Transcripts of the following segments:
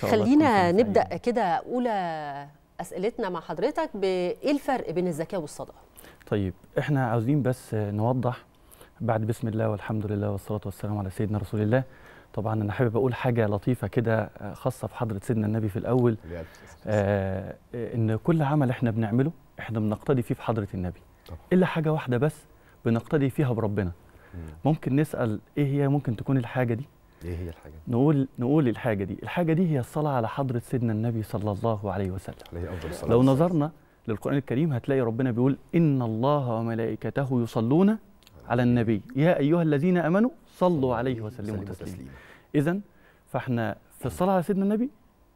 خلينا نبدا كده اولى اسئلتنا مع حضرتك بايه الفرق بين الزكاه والصدقه طيب احنا عاوزين بس نوضح بعد بسم الله والحمد لله والصلاه والسلام على سيدنا رسول الله طبعا انا حابب اقول حاجه لطيفه كده خاصه في حضره سيدنا النبي في الاول آه ان كل عمل احنا بنعمله احنا بنقتدي فيه في حضره النبي طبعا. الا حاجه واحده بس بنقتدي فيها بربنا ممكن نسال ايه هي ممكن تكون الحاجه دي ايه هي الحاجه دي؟ نقول نقول الحاجه دي الحاجه دي هي الصلاه على حضره سيدنا النبي صلى الله عليه وسلم عليه افضل الصلاه لو نظرنا للقران الكريم هتلاقي ربنا بيقول ان الله وملائكته يصلون على النبي يا ايها الذين امنوا صلوا عليه وسلموا تسليما اذا فاحنا في الصلاه على سيدنا النبي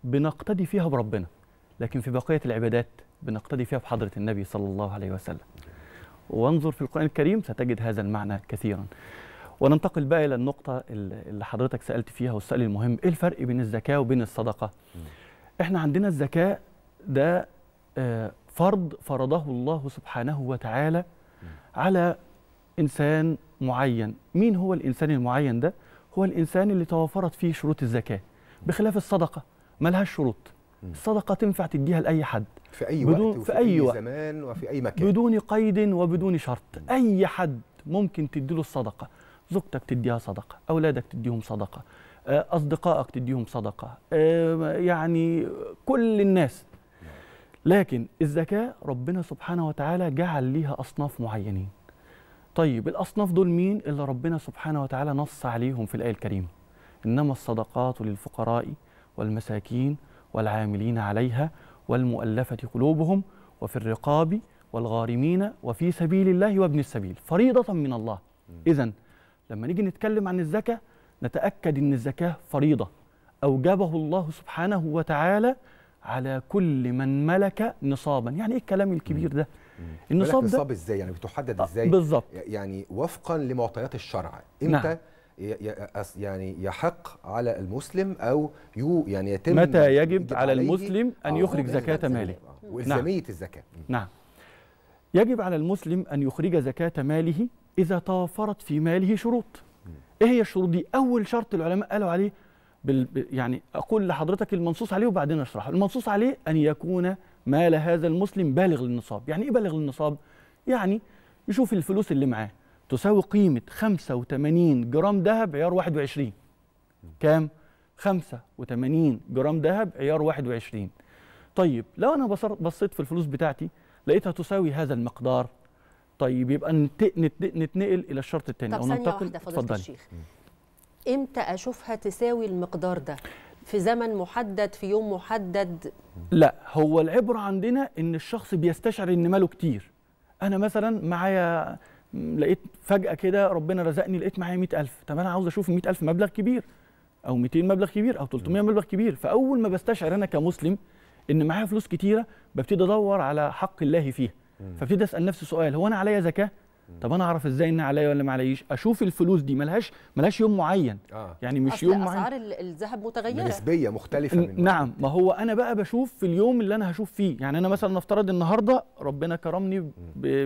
بنقتدي فيها بربنا لكن في بقيه العبادات بنقتدي فيها بحضره النبي صلى الله عليه وسلم وانظر في القرآن الكريم ستجد هذا المعنى كثيرا وننتقل بقى الى النقطه اللي حضرتك سالت فيها والسؤال المهم ايه الفرق بين الزكاه وبين الصدقه م. احنا عندنا الزكاه ده آه، فرض فرضه الله سبحانه وتعالى م. على انسان معين مين هو الانسان المعين ده هو الانسان اللي توافرت فيه شروط الزكاه بخلاف الصدقه مالهاش شروط الصدقه تنفع تديها لاي حد في اي بدون وقت وفي في اي وقت زمان وفي اي مكان بدون قيد وبدون شرط اي حد ممكن تديله الصدقه زوجتك تديها صدقه اولادك تديهم صدقه آه، اصدقائك تديهم صدقه آه، يعني كل الناس لكن الزكاه ربنا سبحانه وتعالى جعل ليها اصناف معينين طيب الاصناف دول مين اللي ربنا سبحانه وتعالى نص عليهم في الايه الكريمه انما الصدقات للفقراء والمساكين والعاملين عليها والمؤلفه قلوبهم وفي الرقاب والغارمين وفي سبيل الله وابن السبيل فريضه من الله اذا لما نيجي نتكلم عن الزكاة نتأكد أن الزكاة فريضة أوجبه الله سبحانه وتعالى على كل من ملك نصابا يعني ايه الكلام الكبير ده النصاب ده نصاب ازاي يعني بتحدد آه، ازاي بالظبط يعني وفقا لمعطيات الشرع امتى نعم. يعني يحق على المسلم او يو يعني يتم متى يجب على المسلم ان آه، يخرج زكاه ماله آه، والزاميه نعم. الزكاه نعم يجب على المسلم ان يخرج زكاه ماله إذا توفرت في ماله شروط إيه هي الشروط دي؟ أول شرط العلماء قالوا عليه بال... يعني أقول لحضرتك المنصوص عليه وبعدين أشرحه المنصوص عليه أن يكون مال هذا المسلم بالغ للنصاب يعني إيه بالغ للنصاب؟ يعني يشوف الفلوس اللي معاه تساوي قيمة 85 جرام ذهب عيار 21 كام؟ 85 جرام ذهب عيار 21 طيب لو أنا بصيت في الفلوس بتاعتي لقيتها تساوي هذا المقدار طيب يبقى نتنقل الى الشرط الثاني او ننتقل اتفضلي الشيخ امتى اشوفها تساوي المقدار ده في زمن محدد في يوم محدد لا هو العبره عندنا ان الشخص بيستشعر ان ماله كتير انا مثلا معايا لقيت فجاه كده ربنا رزقني لقيت معايا 100000 طب انا عاوز اشوف 100000 مبلغ كبير او 200 مبلغ كبير او 300 مبلغ كبير فاول ما بستشعر انا كمسلم ان معايا فلوس كتيره ببتدي ادور على حق الله فيها فابتدي اسال نفسي سؤال هو انا عليا زكاه طب انا اعرف ازاي ان عليا ولا ما عليش اشوف الفلوس دي ملهاش ملهاش يوم معين آه. يعني مش يوم معين اسعار الذهب متغيره نسبيه مختلفه من نعم وقت. ما هو انا بقى بشوف في اليوم اللي انا هشوف فيه يعني انا مثلا نفترض النهارده ربنا كرمني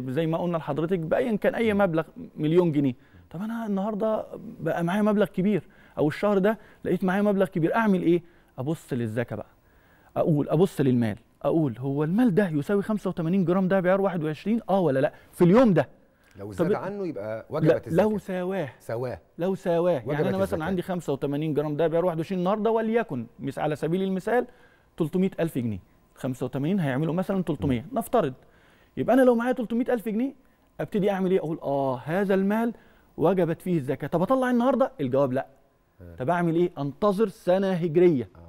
زي ما قلنا لحضرتك بايا كان اي مبلغ مليون جنيه طب انا النهارده بقى معايا مبلغ كبير او الشهر ده لقيت معايا مبلغ كبير اعمل ايه ابص للزكاه بقى اقول ابص للمال اقول هو المال ده يساوي 85 جرام ده بعيار 21 اه ولا لا في اليوم ده لو زاد عنه يبقى وجبه الزكاه لو سواه سواه لو سواه يعني انا مثلا عندي 85 جرام ده بعيار 21 النهارده وليكن مس على سبيل المثال 300000 جنيه 85 هيعملوا مثلا 300 م. نفترض يبقى انا لو معايا 300000 جنيه ابتدي اعمل ايه اقول اه هذا المال وجبت فيه الزكاه طب اطلع النهارده الجواب لا آه. طب اعمل ايه انتظر سنه هجريه آه.